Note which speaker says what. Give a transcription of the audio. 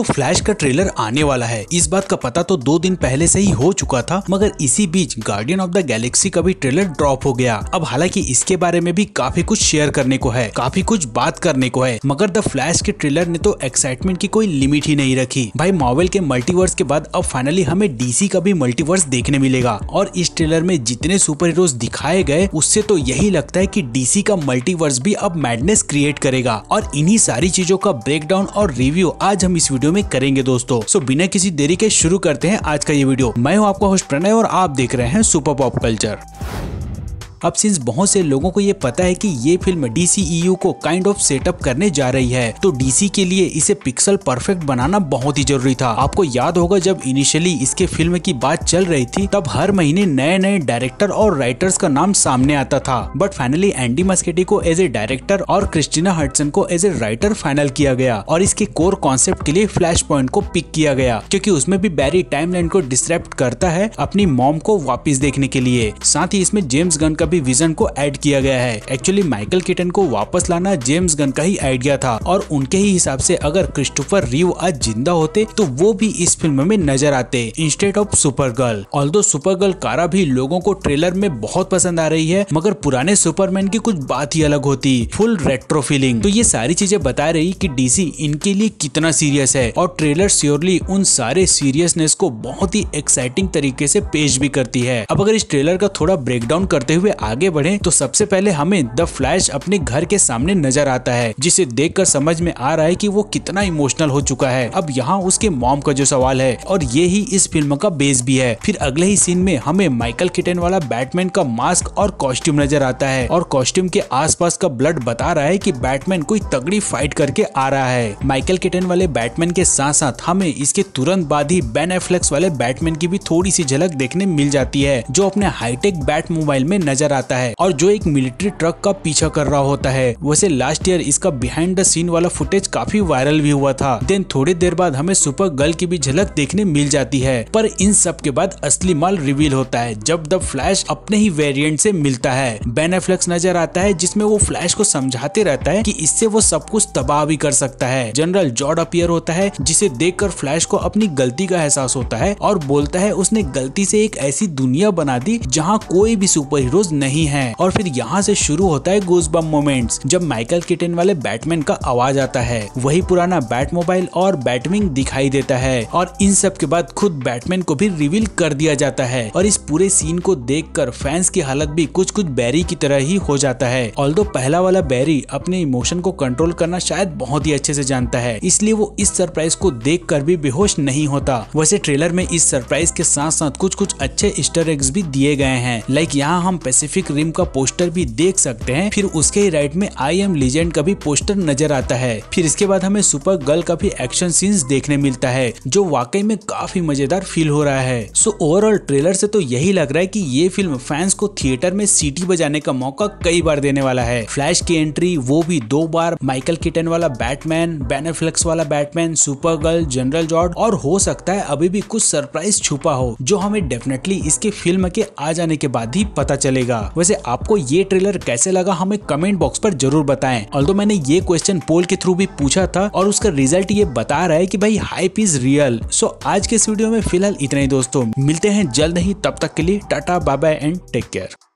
Speaker 1: दोस्तों फ्लैश का ट्रेलर आने वाला है इस बात का पता तो दो दिन पहले से ही हो चुका था मगर इसी बीच गार्डियन ऑफ द गैलेक्सी का भी ट्रेलर ड्रॉप हो गया अब हालांकि इसके बारे में भी काफी कुछ शेयर करने को है काफी कुछ बात करने को है मगर द फ्लैश के ट्रेलर ने तो एक्साइटमेंट की कोई लिमिट ही नहीं रखी भाई मॉवल के मल्टीवर्स के बाद अब फाइनली हमें डीसी का भी मल्टीवर्स देखने मिलेगा और इस ट्रेलर में जितने सुपर हीरो दिखाए गए उससे तो यही लगता है की डीसी का मल्टीवर्स भी अब मैडनेस क्रिएट करेगा और इन्हीं सारी चीजों का ब्रेक और रिव्यू आज हम इस वीडियो वीडियो में करेंगे दोस्तों सो बिना किसी देरी के शुरू करते हैं आज का ये वीडियो मैं हूँ आपका होस्ट प्रणय और आप देख रहे हैं सुपर पॉप कल्चर अब सिंस बहुत से लोगों को ये पता है कि ये फिल्म डी e को काइंड ऑफ सेटअप करने जा रही है तो डीसी के लिए इसे पिक्सल परफेक्ट बनाना बहुत ही जरूरी था आपको याद होगा जब इनिशियली इसके फिल्म की बात चल रही थी तब हर महीने नए नए डायरेक्टर और राइटर्स का नाम सामने आता था बट फाइनली एंडी मस्केटी को एज ए डायरेक्टर और क्रिस्टिना हटसन को एज ए राइटर फाइनल किया गया और इसके कोर कॉन्सेप्ट के लिए फ्लैश पॉइंट को पिक किया गया क्योंकि उसमें भी बैरी टाइमलाइन को डिस्ट्रैप्ट करता है अपनी मॉम को वापिस देखने के लिए साथ ही इसमें जेम्स गन का भी विजन को ऐड किया गया है एक्चुअली माइकल किटन को वापस लाना जेम्स गन का ही आइडिया था और उनके ही हिसाब से अगर क्रिस्टोफर रीव आज जिंदा होते तो वो भी इस फिल्म में नजर आते instead of supergirl although supergirl Kara भी लोगों को ट्रेलर में बहुत पसंद आ रही है मगर पुराने सुपरमैन की कुछ बात ही अलग होती फुल रेट्रो फीलिंग तो ये सारी चीजें बता रही की डीसी इनके लिए कितना सीरियस है और ट्रेलर श्योरली उन सारे सीरियसनेस को बहुत ही एक्साइटिंग तरीके से पेश भी करती है अब अगर इस ट्रेलर का थोड़ा ब्रेकडाउन करते हुए आगे बढ़े तो सबसे पहले हमें द फ्लैश अपने घर के सामने नजर आता है जिसे देख समझ में आ रहा है की वो कितना इमोशनल हो चुका है अब यहाँ उसके मॉम का जो सवाल है और ये ही इस फिल्म का बेस भी है फिर अगले ही सीन में हमें माइकल किटन वाला बैटमैन का मास्क और कॉस्ट्यूम नजर आता है और कॉस्ट्यूम के आसपास का ब्लड बता रहा है कि बैटमैन कोई तगड़ी फाइट करके आ रहा है माइकल किटन वाले बैटमैन के साथ साथ हमें इसके तुरंत बाद ही बेन एफ्लेक्स वाले बैटमैन की भी थोड़ी सी झलक देखने मिल जाती है जो अपने हाईटेक बैट मोबाइल में नजर नजर आता है और जो एक मिलिट्री ट्रक का पीछा कर रहा होता है वैसे लास्ट ईयर इसका बिहाइंड द सीन वाला फुटेज काफी वायरल भी हुआ था देन थोड़ी देर बाद हमें सुपर गर्ल की भी झलक देखने मिल जाती है पर इन सब के बाद असली माल रिवील होता है जब द फ्लैश अपने ही वेरिएंट से मिलता है बेनाफ्लेक्स नजर आता है जिसमें वो फ्लैश को समझाते रहता है कि इससे वो सब कुछ तबाह भी कर सकता है जनरल जॉर्ड अपियर होता है जिसे कर फ्लैश को अपनी गलती का एहसास होता है और बोलता है उसने गलती से एक ऐसी दुनिया बना दी जहाँ कोई भी सुपर हीरोज नहीं है और फिर यहाँ से शुरू होता है बम मोमेंट जब माइकल किटन वाले बैटमैन का आवाज आता है वही पुराना बैट मोबाइल और बैटविंग दिखाई देता है और इन सब के बाद खुद बैटमैन को भी रिवील कर दिया जाता है और इस पूरे सीन को देख फैंस की हालत भी कुछ कुछ बैरी की तरह ही हो जाता है ऑल पहला वाला बैरी अपने इमोशन को कंट्रोल करना शायद बहुत ही अच्छे से जानता है इसलिए वो इस सरप्राइज को देख कर भी बेहोश नहीं होता वैसे ट्रेलर में इस सरप्राइज के साथ साथ कुछ कुछ अच्छे स्टर एग्स भी दिए गए हैं लाइक यहाँ हम पैसिफिक रिम का पोस्टर भी देख सकते हैं फिर उसके ही राइट में आई एम लीजेंड का भी पोस्टर नजर आता है फिर इसके बाद हमें सुपर गर्ल का भी एक्शन सीन्स देखने मिलता है जो वाकई में काफी मजेदार फील हो रहा है सो ओवरऑल ट्रेलर से तो यही लग रहा है की ये फिल्म फैंस को थिएटर में सीटी बजाने का मौका कई बार देने वाला है फ्लैश की एंट्री वो भी दो बार माइकल किटन वाला बैटमैन बैनरफ्लेक्स वाला Batman supergirl general Zod और हो सकता है अभी भी कुछ सरप्राइज छुपा हो जो हमें डेफिनेटली इसके फिल्म के आ जाने के बाद ही पता चलेगा मिलेगा वैसे आपको ये ट्रेलर कैसे लगा हमें कमेंट बॉक्स पर जरूर बताएं तो मैंने ये क्वेश्चन पोल के थ्रू भी पूछा था और उसका रिजल्ट ये बता रहा है कि भाई हाइप इज रियल सो आज के इस वीडियो में फिलहाल इतना ही दोस्तों मिलते हैं जल्द ही तब तक के लिए tata bye and take care